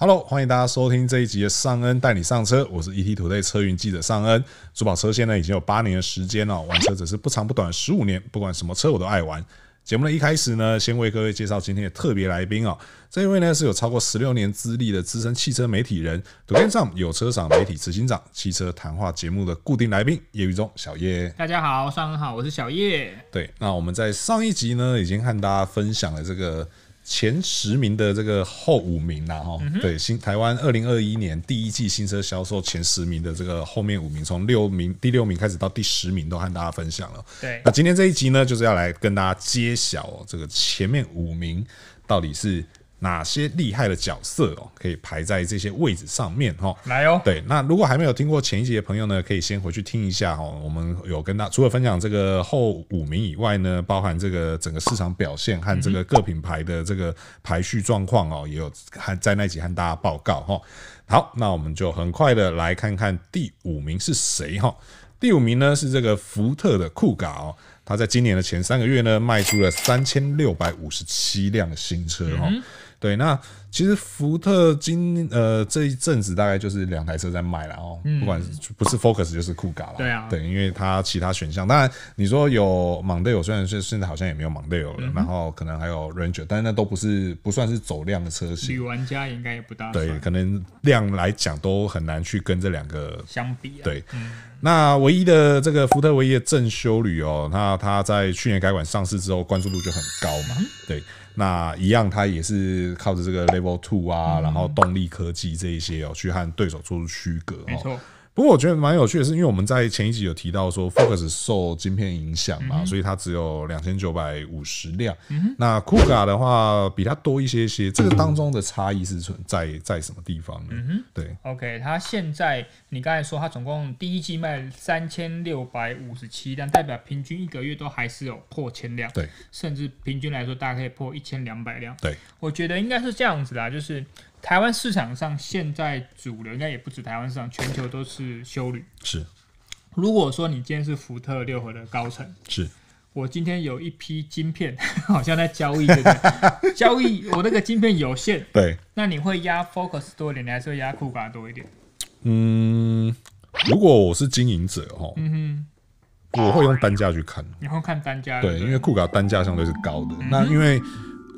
Hello，欢迎大家收听这一集的尚恩带你上车，我是 ETtoday 车云记者尚恩。珠宝车现在已经有八年的时间了，玩车只是不长不短十五年，不管什么车我都爱玩。节目的一开始呢，先为各位介绍今天的特别来宾啊，这位呢是有超过十六年资历的资深汽车媒体人，抖音上有车赏媒体执行长、汽车谈话节目的固定来宾，业余中，小叶。大家好，尚恩好，我是小叶。对，那我们在上一集呢，已经和大家分享了这个。前十名的这个后五名呐，哈，对新台湾二零二一年第一季新车销售前十名的这个后面五名，从六名第六名开始到第十名都和大家分享了。对，那今天这一集呢，就是要来跟大家揭晓这个前面五名到底是。哪些厉害的角色哦，可以排在这些位置上面哈？来哦，对，那如果还没有听过前一集的朋友呢，可以先回去听一下哈。我们有跟大除了分享这个后五名以外呢，包含这个整个市场表现和这个各品牌的这个排序状况哦，也有和在那集和大家报告哈。好，那我们就很快的来看看第五名是谁哈。第五名呢是这个福特的酷卡哦，它在今年的前三个月呢卖出了三千六百五十七辆新车哈。对，那其实福特今呃这一阵子大概就是两台车在卖了哦，不管不是 Focus 就是酷 o 了，对啊，对，因为它其他选项，当然你说有 Mondeo，虽然是现在好像也没有 Mondeo 了，然后可能还有 Range，r 但是那都不是不算是走量的车型，女玩家应该也不大，对，可能量来讲都很难去跟这两个相比，对，那唯一的这个福特唯一的正修旅哦，那它在去年改款上市之后，关注度就很高嘛，对。那一样，它也是靠着这个 Level Two 啊，然后动力科技这一些哦，去和对手做出区隔。没错。不过我觉得蛮有趣的是，因为我们在前一集有提到说，Focus 受晶片影响嘛，所以它只有两千九百五十辆。那 c o o a 的话比它多一些些，这个当中的差异是存在在什么地方呢？嗯哼，对。OK，它现在你刚才说它总共第一季卖三千六百五十七辆，代表平均一个月都还是有破千辆，对。甚至平均来说，大概可以破一千两百辆，对。我觉得应该是这样子啦，就是。台湾市场上现在主流应该也不止台湾市场，全球都是修旅。是，如果说你今天是福特、六合的高层，是我今天有一批晶片，好像在交易不对？交易，我那个晶片有限。对，那你会压 Focus 多一点，还是压酷卡多一点？嗯，如果我是经营者哈，嗯哼，我会用单价去看。你会看单价？对，因为酷卡单价相对是高的。那因为。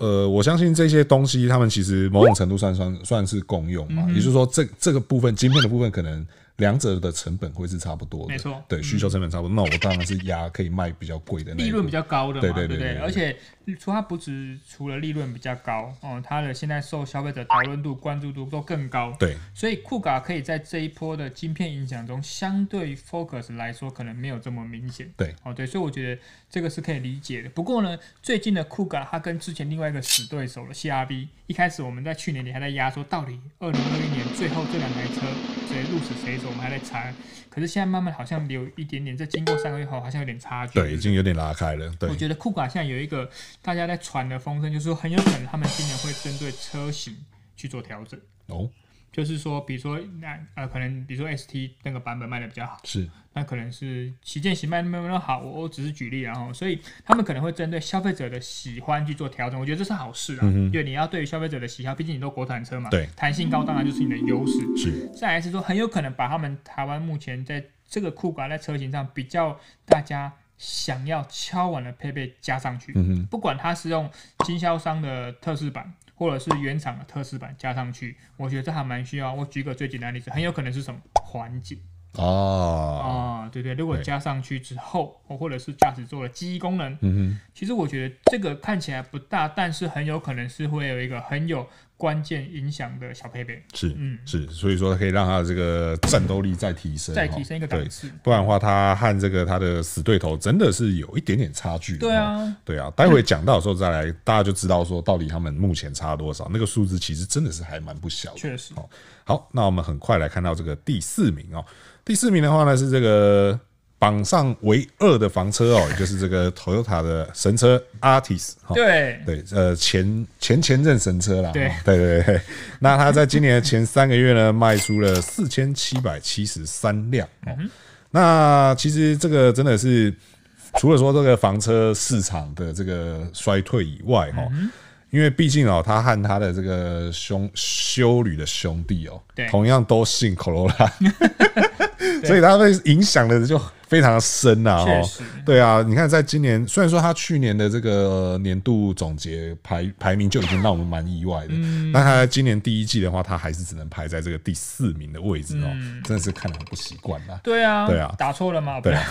呃，我相信这些东西，他们其实某种程度算算算是共用嘛，也就是说，这这个部分晶片的部分，可能两者的成本会是差不多的，没错，对，需求成本差不多，那我当然是压可以卖比较贵的，利润比较高的，对对对，而且。除它不止除了利润比较高哦，它的现在受消费者讨论度、关注度都更高。对，所以酷卡可以在这一波的晶片影响中，相对于 Focus 来说可能没有这么明显。对，哦对，所以我觉得这个是可以理解的。不过呢，最近的酷卡它跟之前另外一个死对手的 CRV，一开始我们在去年你还在压说，到底二零二一年最后这两台车谁鹿死谁手，我们还在猜。可是现在慢慢好像有一点点，在经过三个月后，好像有点差距。对，已经有点拉开了。对，我觉得酷卡现在有一个。大家在传的风声就是说，很有可能他们今年会针对车型去做调整。哦，就是说，比如说那呃，可能比如说 S T 那个版本卖的比较好，是，那可能是旗舰型卖没有那么好。我我只是举例，然后，所以他们可能会针对消费者的喜欢去做调整。我觉得这是好事啊，因为你要对于消费者的喜好，毕竟你都国产车嘛，对，弹性高，当然就是你的优势。是，再来是说，很有可能把他们台湾目前在这个酷刮在车型上比较大家。想要敲完的配备加上去，不管它是用经销商的特试版，或者是原厂的特试版加上去，我觉得还蛮需要。我举个最简单的例子，很有可能是什么环境啊啊，对对，如果加上去之后，或或者是驾驶座的忆功能，嗯其实我觉得这个看起来不大，但是很有可能是会有一个很有。关键影响的小配备是，嗯是，所以说可以让他的这个战斗力再提升，再提升一个档次。不然的话，他和这个他的死对头真的是有一点点差距。对啊，对啊，待会讲到的时候再来，大家就知道说到底他们目前差多少。那个数字其实真的是还蛮不小的。确实。好，那我们很快来看到这个第四名哦。第四名的话呢是这个。榜上唯二的房车哦，就是这个 Toyota 的神车 Artis，对对，呃，前前前任神车啦，对对对。那它在今年前三个月呢，卖出了四千七百七十三辆。那其实这个真的是除了说这个房车市场的这个衰退以外哈，因为毕竟啊，他和他的这个兄修女的兄弟哦，同样都姓 Corolla，所以他被影响的就。非常深呐，哈，对啊，你看，在今年，虽然说他去年的这个年度总结排排名就已经让我们蛮意外的，但他今年第一季的话，他还是只能排在这个第四名的位置哦，真的是看的不习惯呐。对啊，对啊，打错了吗？对啊，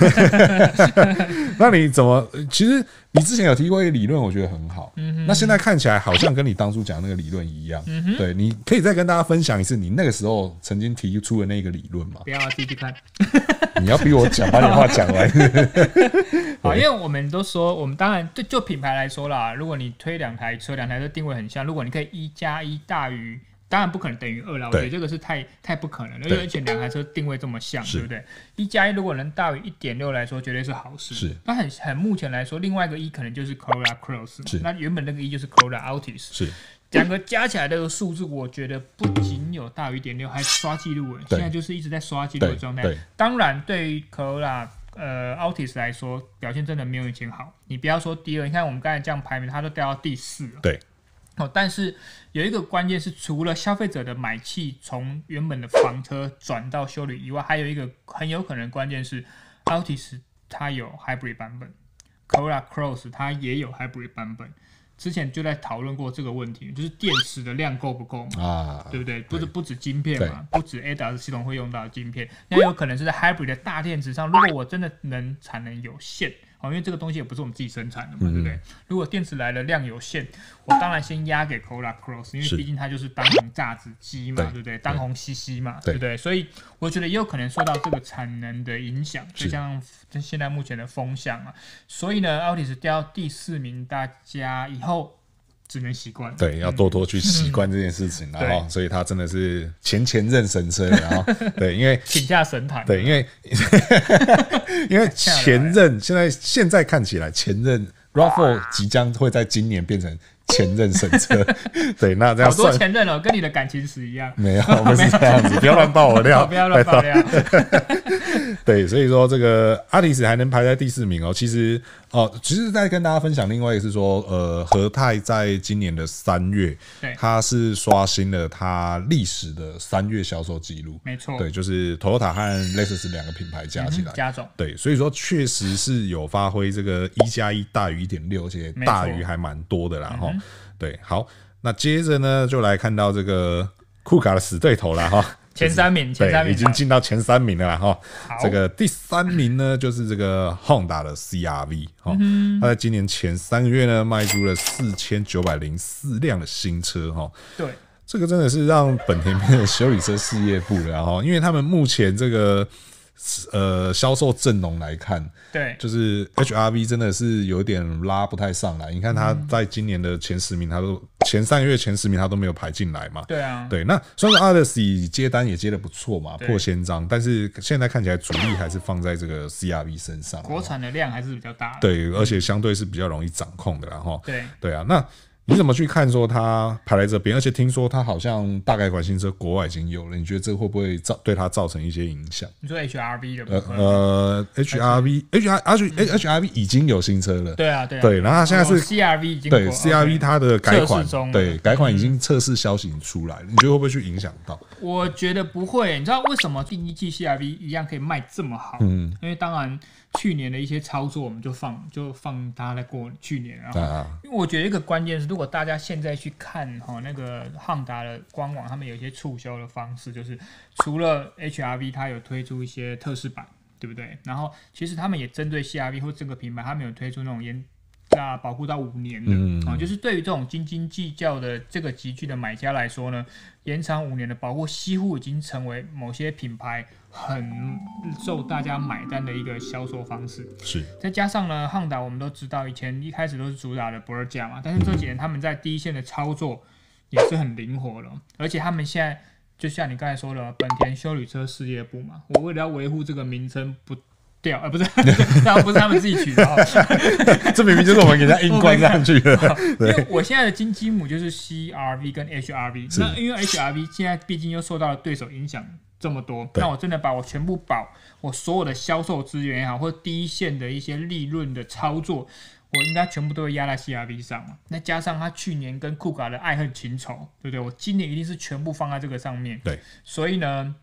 那你怎么？其实。你之前有提过一个理论，我觉得很好。那现在看起来好像跟你当初讲那个理论一样。对，你可以再跟大家分享一次你那个时候曾经提出的那个理论吗？不要，自己看。你要逼我讲，把你话讲完。好，因为我们都说，我们当然就就品牌来说啦。如果你推两台车，两台车定位很像，如果你可以一加一大于。当然不可能等于二了，我觉得这个是太太不可能了，因为而且两台车定位这么像，对不对？一加一如果能大于一点六来说，绝对是好事。是，很很目前来说，另外一个一可能就是 Corolla Cross，那原本那个一就是 Corolla Altis。是，两个加起来这个数字，我觉得不仅有大于一点六，还刷记录了。现在就是一直在刷记录的状态。当然，对于 Corolla 呃 Altis 来说，表现真的没有以前好。你不要说第二，你看我们刚才这样排名，它都掉到第四了。对。但是有一个关键是，除了消费者的买气从原本的房车转到修理以外，还有一个很有可能关键是，Altis 它有 Hybrid 版本 k r o a l a Cross 它也有 Hybrid 版本。之前就在讨论过这个问题，就是电池的量够不够啊？对不对？不是不止晶片嘛，不止 ADAS 系统会用到晶片，那有可能是在 Hybrid 的大电池上，如果我真的能产能有限。哦，因为这个东西也不是我们自己生产的嘛，对不对？如果电池来了量有限，我当然先压给 c o l a Cross，因为毕竟它就是当红榨汁机嘛，对不对？当红 C C 嘛，对不对？所以我觉得也有可能受到这个产能的影响，就像现在目前的风向啊。所以呢，奥迪是掉到第四名，大家以后。只能习惯，对，要多多去习惯这件事情，然后，所以他真的是前前任神车，然后，对，因为请下神坛。对，因为因为前任现在现在看起来前任 Rafael 即将会在今年变成。前任神车，对，那这样好多前任哦，跟你的感情史一样。没有，不是这样子，不要乱爆我料，不要乱 爆料。对，所以说这个阿迪斯还能排在第四名哦。其实哦，其实再跟大家分享，另外一个是说，呃，何泰在今年的三月，对，他是刷新了他历史的三月销售记录。没错，对，就是 Toyota 和 Lexus 两个品牌加起来。加总。对，所以说确实是有发挥这个一加一大于一点六，而且大于还蛮多的啦，哈。对，好，那接着呢，就来看到这个库卡的死对头了哈，前三名，前三名已经进到前三名了哈。这个第三名呢，就是这个 d 达的 CRV 哈，它在今年前三个月呢，卖出了四千九百零四辆的新车哈。对，这个真的是让本田成修理车事业部的哈，因为他们目前这个。呃，销售阵容来看，对，就是 H R V 真的是有点拉不太上来。你看他在今年的前十名，他都前三个月前十名他都没有排进来嘛。对啊，对。那虽然说阿德西接单也接的不错嘛，破千张，但是现在看起来主力还是放在这个 C R V 身上。国产的量还是比较大，对，而且相对是比较容易掌控的，然后对，对啊，那。你怎么去看说它排在这边？而且听说它好像大概款新车国外已经有了，你觉得这会不会造对它造成一些影响？你说 HRV 的？呃，HRV，HR，H HRV 已经有新车了。对啊，对。啊。对，然后现在是 CRV 已经对 CRV 它的改款，对改款已经测试消息出来了，你觉得会不会去影响到？我觉得不会。你知道为什么第一季 CRV 一样可以卖这么好？嗯，因为当然去年的一些操作，我们就放就放大家来过去年啊。因为我觉得一个关键是。如果大家现在去看哈那个汉达的官网，他们有一些促销的方式，就是除了 HRV 它有推出一些特仕版，对不对？然后其实他们也针对 CRV 或这个品牌，他们有推出那种烟。啊，保护到五年的啊！就是对于这种斤斤计较的这个集聚的买家来说呢，延长五年的保护几乎已经成为某些品牌很受大家买单的一个销售方式。是，再加上呢，汉达我们都知道，以前一开始都是主打的不二价嘛，但是这几年他们在第一线的操作也是很灵活了，而且他们现在就像你刚才说的，本田修理车事业部嘛，我为了要维护这个名称不。对啊，呃，不是，那 不是他们自己取的，这明明就是我们给他硬灌上去的。因为我现在的金积母就是 CRV 跟 HRV，那因为 HRV 现在毕竟又受到了对手影响这么多，那我真的把我全部保我所有的销售资源也好，或者第一线的一些利润的操作，我应该全部都会压在 CRV 上嘛。那加上他去年跟酷卡的爱恨情仇，对不对？我今年一定是全部放在这个上面对，所以呢。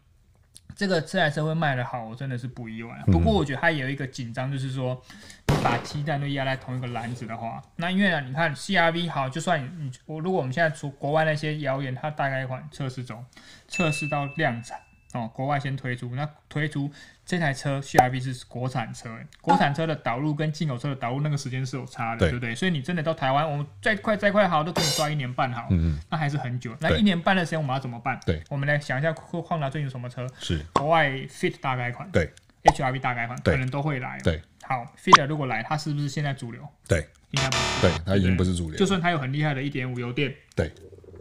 这个自载车会卖的好，我真的是不意外。不过我觉得它有一个紧张，就是说你把鸡蛋都压在同一个篮子的话，那因为呢，你看 CRV 好，就算你我，如果我们现在出国外那些谣言，它大概一款测试中，测试到量产。哦，国外先推出，那推出这台车 c R V 是国产车，国产车的导入跟进口车的导入那个时间是有差的，对不对？所以你真的到台湾，我们再快再快，好，都给你抓一年半，好，嗯那还是很久。那一年半的时间我们要怎么办？对，我们来想一下，换哪最近有什么车？是国外 Fit 大改款，对，H R V 大改款可能都会来，对。好，Fit 如果来，它是不是现在主流？对，应该不是，对，它已经不是主流。就算它有很厉害的一点五油电，对。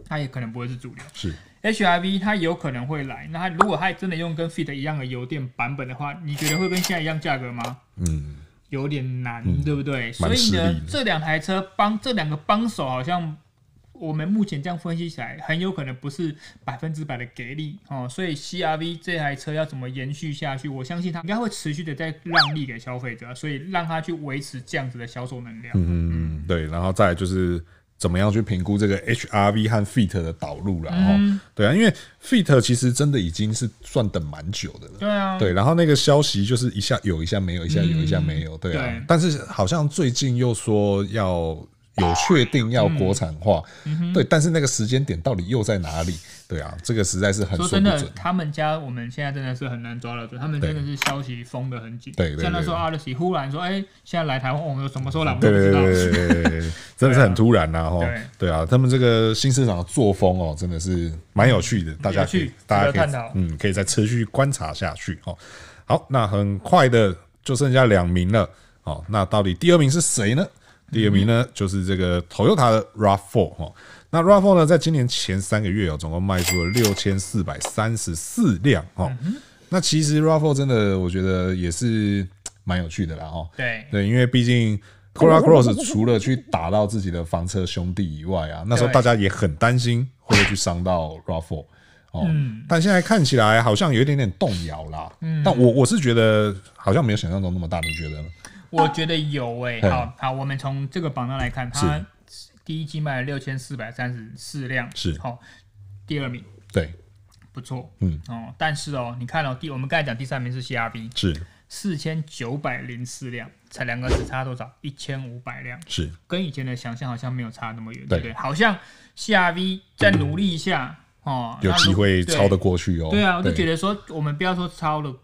它也可能不会是主流，是 H R V 它有可能会来。那它如果它真的用跟 Fit 一样的油电版本的话，你觉得会跟现在一样价格吗？嗯，有点难，对不对？所以呢，这两台车帮这两个帮手，好像我们目前这样分析起来，很有可能不是百分之百的给力哦。所以 C R V 这台车要怎么延续下去？我相信它应该会持续的在让利给消费者，所以让它去维持这样子的销售能量。嗯嗯嗯，对。然后再就是。怎么样去评估这个 HRV 和 Fit 的导入了哈？对啊，因为 Fit 其实真的已经是算等蛮久的了。对啊，对，然后那个消息就是一下有一下没有，一下有一下没有，对啊。但是好像最近又说要。有确定要国产化，嗯对，但是那个时间点到底又在哪里？对啊，这个实在是很说說真的，他们家我们现在真的是很难抓得准，他们真的是消息封的很紧。对，像那时候阿德西忽然说：“哎、欸，现在来台湾，我们什么时候来？”我们不知道，真的是很突然呐、啊！哈，对啊，他们这个新市场的作风哦，真的是蛮有趣的，大家去，大家可以探讨，嗯，可以再持续观察下去哦。好，那很快的就剩下两名了，哦，那到底第二名是谁呢？第二名呢，就是这个 Toyota 的 Rav4 哈。那 Rav4 呢，在今年前三个月啊，总共卖出了六千四百三十四辆哦。那其实 Rav4 真的，我觉得也是蛮有趣的啦哈。对对，因为毕竟 c o r a Cross 除了去打到自己的房车兄弟以外啊，那时候大家也很担心会去伤到 Rav4 哦。但现在看起来好像有一点点动摇啦。嗯，但我我是觉得好像没有想象中那么大，你觉得呢？我觉得有哎，好，好，我们从这个榜单来看，它第一季卖了六千四百三十四辆，是，好，第二名，对，不错，嗯，哦，但是哦，你看哦，第，我们刚才讲第三名是 CRV，是，四千九百零四辆，才两个只差多少？一千五百辆，是，跟以前的想象好像没有差那么远，对不对？好像 CRV 再努力一下，哦，有机会超得过去哦，对啊，我就觉得说，我们不要说超了。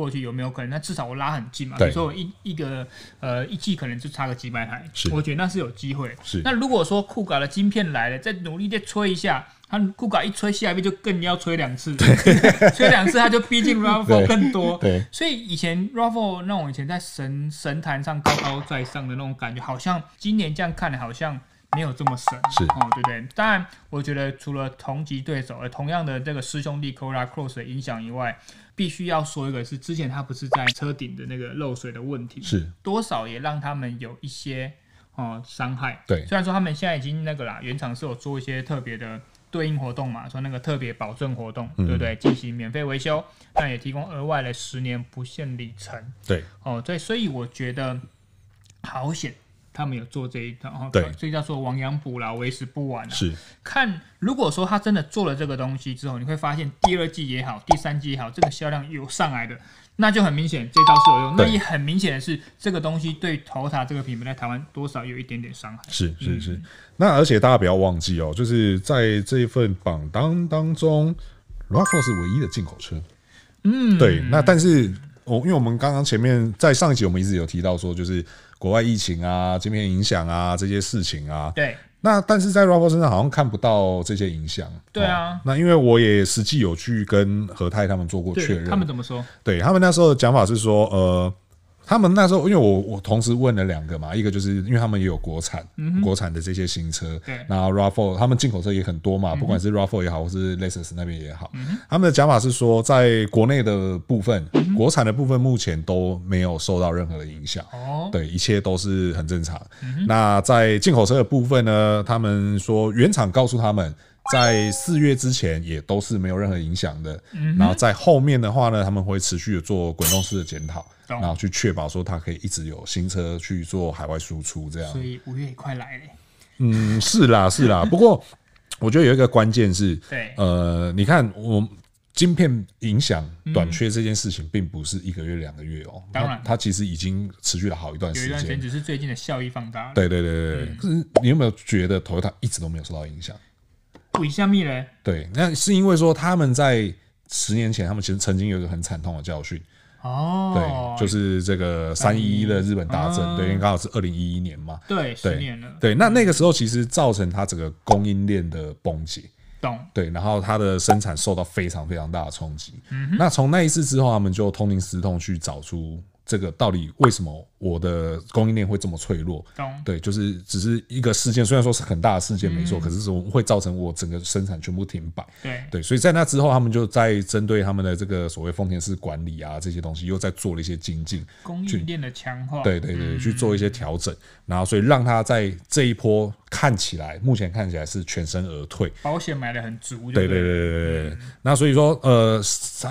过去有没有可能？那至少我拉很近嘛。所说我一一个呃一季可能就差个几百台，我觉得那是有机会。是那如果说酷改的晶片来了，再努力再吹一下，他酷改一吹 C I B 就更要吹两次，吹两次他就逼近 Raffle 更多。所以以前 Raffle 那种以前在神神坛上高高在上的那种感觉，好像今年这样看，好像。没有这么神，是，对不对？当然，我觉得除了同级对手，而同样的这个师兄弟 c o r a Cross 的影响以外，必须要说一个是，之前他不是在车顶的那个漏水的问题，是，多少也让他们有一些哦伤害。对，虽然说他们现在已经那个啦，原厂是有做一些特别的对应活动嘛，说那个特别保证活动，对不对？进行免费维修，但也提供额外的十年不限里程。对，哦，对，所以我觉得好险。他们有做这一套，所以叫做亡羊补牢，为时不晚。是看如果说他真的做了这个东西之后，你会发现第二季也好，第三季也好，这个销量有上来的，那就很明显这招是有用。那也很明显的是，这个东西对头塔这个品牌在台湾多少有一点点伤害。是是是。那而且大家不要忘记哦，就是在这一份榜单当中 r a f a 是唯一的进口车。嗯，对。那但是我因为我们刚刚前面在上一集我们一直有提到说，就是。国外疫情啊，这片影响啊，这些事情啊，对。那但是在 r a b e h 身上好像看不到这些影响。对啊，那因为我也实际有去跟何太他们做过确认，他们怎么说？对他们那时候的讲法是说，呃。他们那时候，因为我我同时问了两个嘛，一个就是因为他们也有国产，国产的这些新车，然后 Rafal 他们进口车也很多嘛，不管是 Rafal 也好，或是 Lexus 那边也好，他们的讲法是说，在国内的部分，国产的部分目前都没有受到任何的影响，对，一切都是很正常。那在进口车的部分呢，他们说原厂告诉他们。在四月之前也都是没有任何影响的，嗯、然后在后面的话呢，他们会持续的做滚动式的检讨，然后去确保说它可以一直有新车去做海外输出这样。所以五月也快来了，嗯，是啦是啦。不过我觉得有一个关键是，对，呃，你看我晶片影响短缺这件事情，并不是一个月两个月哦，当然，它其实已经持续了好一段时间，只是最近的效益放大。对对对对，可是你有没有觉得投 o 它一直都没有受到影响？鬼一面秘嘞，对，那是因为说他们在十年前，他们其实曾经有一个很惨痛的教训，哦，对，就是这个三一一的日本大震，对，因为刚好是二零一一年嘛，对，十年了，对，那那个时候其实造成它整个供应链的崩解，懂，对，然后它的生产受到非常非常大的冲击，嗯，那从那一次之后，他们就痛定思痛，去找出。这个到底为什么我的供应链会这么脆弱？对，就是只是一个事件，虽然说是很大的事件没错，可是说会造成我整个生产全部停摆。对对，所以在那之后，他们就在针对他们的这个所谓丰田式管理啊这些东西，又在做了一些精进供应链的强化。对对对，去做一些调整，然后所以让他在这一波。看起来目前看起来是全身而退，保险买的很足，对对对对对那所以说，呃，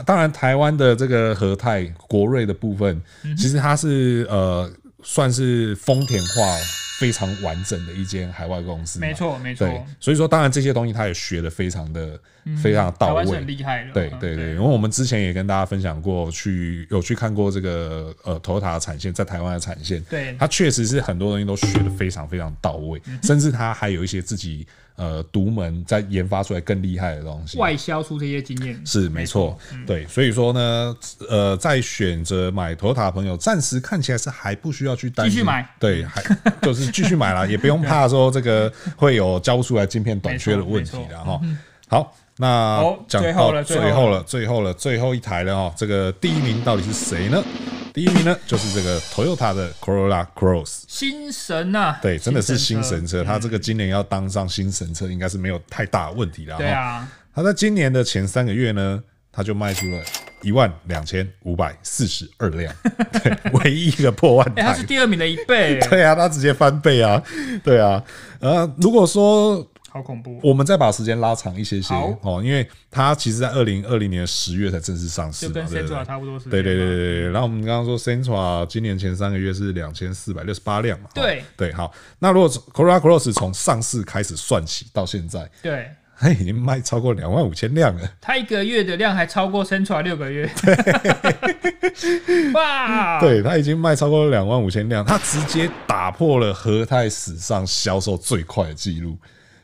当然台湾的这个和泰、国瑞的部分，其实它是呃，算是丰田化。非常完整的一间海外公司，没错，没错。对，所以说当然这些东西他也学的非常的非常到位，很厉害的。对对对，因为我们之前也跟大家分享过去有去看过这个呃，Toyota 的产线在台湾的产线，对，他确实是很多东西都学的非常非常到位，甚至他还有一些自己。呃，独门再研发出来更厉害的东西，外销出这些经验是没错。对，所以说呢，呃，在选择买头塔朋友，暂时看起来是还不需要去担心，继续买，对，还 就是继续买了，也不用怕说这个会有交不出来镜片短缺的问题的哈。好，那讲到最后了，最后了，最后了，最后一台了哦，这个第一名到底是谁呢？第一名呢，就是这个 Toyota 的 Corolla Cross，新神啊，对，真的是新神车，它这个今年要当上新神车，应该是没有太大问题的。对啊，它在今年的前三个月呢，它就卖出了一万两千五百四十二辆，对，唯一一个破万台，它是第二名的一倍，对啊，它直接翻倍啊，对啊，呃，如果说。好恐怖！我们再把时间拉长一些些哦，因为它其实，在二零二零年十月才正式上市，就跟 CENTRA 差不多时间。对对对对对。然后我们刚刚说 CENTRA 今年前三个月是两千四百六十八辆嘛？对对。好，那如果 c o r a CROSS 从上市开始算起到现在，对，它已经卖超过两万五千辆了。它一个月的量还超过 c e n t r 六个月。哇！对，它已经卖超过两万五千辆，它直接打破了和泰史上销售最快的记录。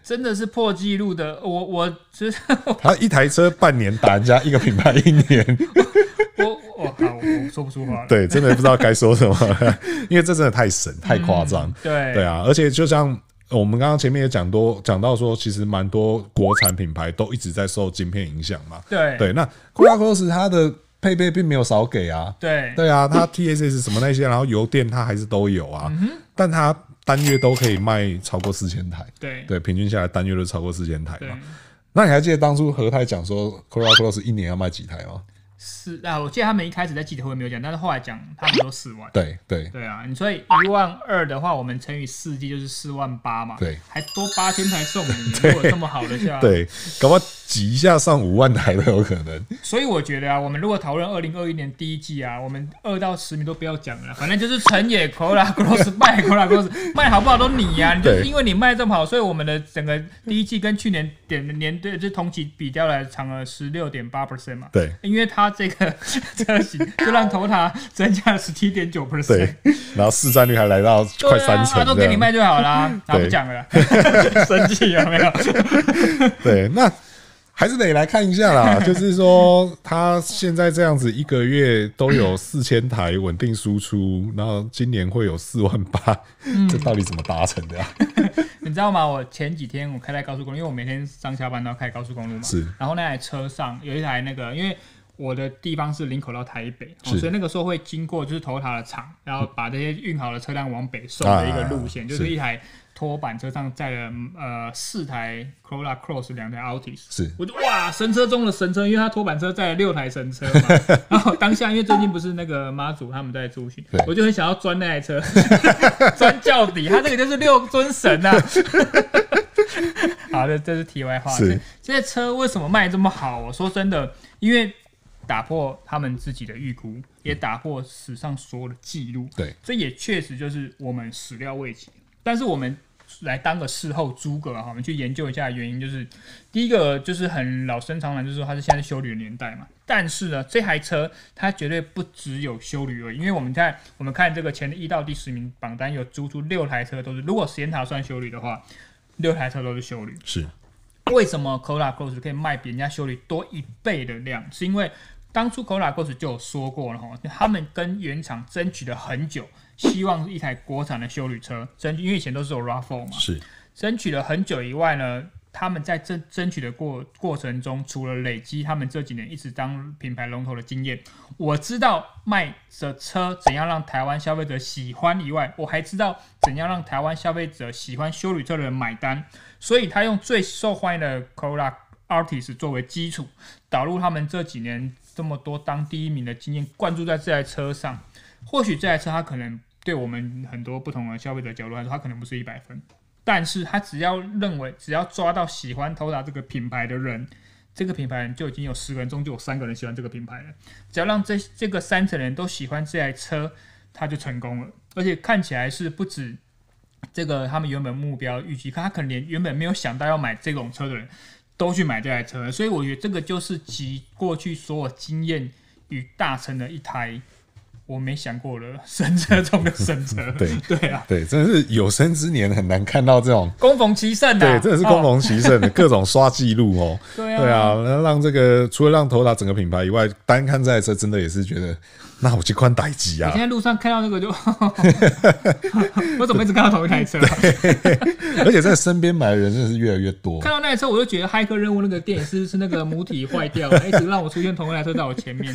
真的是破纪录的，我我知道，他一台车半年打人家一个品牌一年，我我靠，我说不出话，对，真的不知道该说什么，因为这真的太神太夸张，对对啊，而且就像我们刚刚前面也讲多讲到说，其实蛮多国产品牌都一直在受晶片影响嘛，对对，那酷拉 cos 它的配备并没有少给啊，对对啊，它 TSS 什么那些，然后油电它还是都有啊，但它。单月都可以卖超过四千台，对对，平均下来单月都超过四千台嘛。那你还记得当初何太讲说 c o r o l a Cross 一年要卖几台吗？是啊，我记得他们一开始在记者会没有讲，但是后来讲他们都四万。对对对啊，所以一万二的话，我们乘以四季就是四万八嘛。对，还多八千台送，你，如果这么好的下，对，搞不好挤一下上五万台都有可能。所以我觉得啊，我们如果讨论二零二一年第一季啊，我们二到十名都不要讲了，反正就是陈野哭了，郭老师卖 g r o s s 卖好不好都你呀，你就是因为你卖这么好，所以我们的整个第一季跟去年点的年对，就同期比较来长了十六点八 percent 嘛。对，因为他。这个车 型就让头塔增加了十七点九 percent，对，然后市占率还来到快三成，他都给你卖就好然哪不讲了，生气了没有？对，那还是得来看一下啦，就是说他现在这样子一个月都有四千台稳定输出，然后今年会有四万八，这到底怎么达成的啊？你知道吗？我前几天我开在高速公路，因为我每天上下班都要开高速公路嘛，是。然后那台车上有一台那个，因为我的地方是林口到台北，所以那个时候会经过就是头塔的厂，然后把这些运好的车辆往北送的一个路线，就是一台拖板车上载了呃四台 Corolla Cross，两台 Altis，是，我就哇神车中的神车，因为它拖板车载了六台神车嘛，然后当下因为最近不是那个妈祖他们在出行，我就很想要钻那台车，钻轿底，它这个就是六尊神呐。好，这这是题外话。是，现在车为什么卖这么好？我说真的，因为。打破他们自己的预估，也打破史上所有的记录。对，这也确实就是我们始料未及。但是我们来当个事后诸葛啊，哈，我们去研究一下原因。就是第一个就是很老生常谈，就是说它是现在修理的年代嘛。但是呢，这台车它绝对不只有修理而已，因为我们看我们看这个前一到第十名榜单，有足足六台车都是，如果时间塔算修理的话，六台车都是修理。是，为什么 c o a 科 o l s 可以卖比人家修理多一倍的量？是因为当初 Kola a u o s 就有说过了哈，他们跟原厂争取了很久，希望是一台国产的修旅车，争取因为以前都是有 Rafal 嘛，是争取了很久以外呢，他们在争争取的过过程中，除了累积他们这几年一直当品牌龙头的经验，我知道卖的车怎样让台湾消费者喜欢以外，我还知道怎样让台湾消费者喜欢修旅车的人买单，所以他用最受欢迎的 Kola a r t i s 作为基础，导入他们这几年。这么多当第一名的经验灌注在这台车上，或许这台车它可能对我们很多不同的消费者角度来说，它可能不是一百分，但是它只要认为只要抓到喜欢投 o 这个品牌的人，这个品牌人就已经有十人中就有三个人喜欢这个品牌了。只要让这这个三成人都喜欢这台车，他就成功了。而且看起来是不止这个他们原本目标预期，他可能连原本没有想到要买这种车的人。都去买这台车，所以我觉得这个就是集过去所有经验与大成的一台我没想过的神车中的神车。对 对啊，对，真的是有生之年很难看到这种。攻逢其胜啊！对，真的是攻逢其胜的各种刷记录哦。对啊，那让这个除了让投打整个品牌以外，单看这台车，真的也是觉得。那我去关待机啊！我现在路上看到那个就，我怎么一直看到同一台车？而且在身边买的人真的是越来越多。看到那台车，我就觉得《嗨客任务》那个电影是那个母体坏掉了，一直让我出现同一台车在我前面，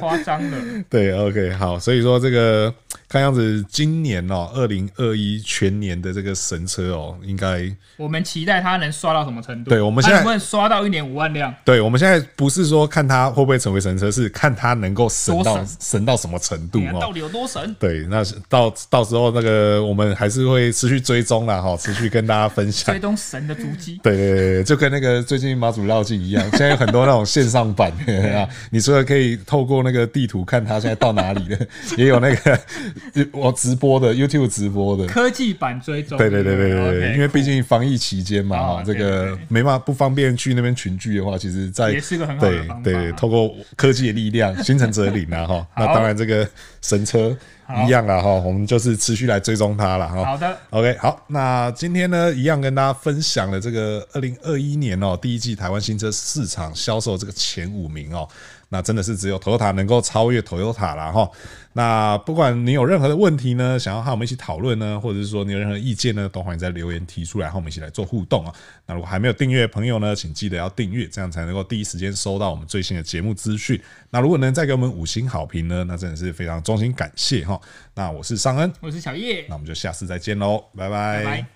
夸张了。对，OK，好，所以说这个看样子今年哦，二零二一全年的这个神车哦，应该我们期待它能刷到什么程度？对，我们现在刷到一点五万辆。对，我们现在不是说看它会不会成为神车，是看它能够省到。神到什么程度？到底有多神？对，那到到时候那个我们还是会持续追踪了哈，持续跟大家分享追踪神的足迹。对对对，就跟那个最近马祖绕境一样，现在有很多那种线上版的啊，你说可以透过那个地图看他现在到哪里了，也有那个 我直播的 YouTube 直播的科技版追踪。对对对对对对，因为毕竟防疫期间嘛，这个没办法不方便去那边群聚的话，其实，在也是个很对对，透过科技的力量，星辰哲理啊哈。那当然，这个神车一样了哈，我们就是持续来追踪它了哈。好的，OK，好，那今天呢，一样跟大家分享了这个二零二一年哦，第一季台湾新车市场销售这个前五名哦。那真的是只有 Toyota 能够超越 Toyota 了哈。那不管你有任何的问题呢，想要和我们一起讨论呢，或者是说你有任何意见呢，都欢迎在留言提出来，和我们一起来做互动啊。那如果还没有订阅朋友呢，请记得要订阅，这样才能够第一时间收到我们最新的节目资讯。那如果能再给我们五星好评呢，那真的是非常衷心感谢哈。那我是尚恩，我是小叶，那我们就下次再见喽，拜拜。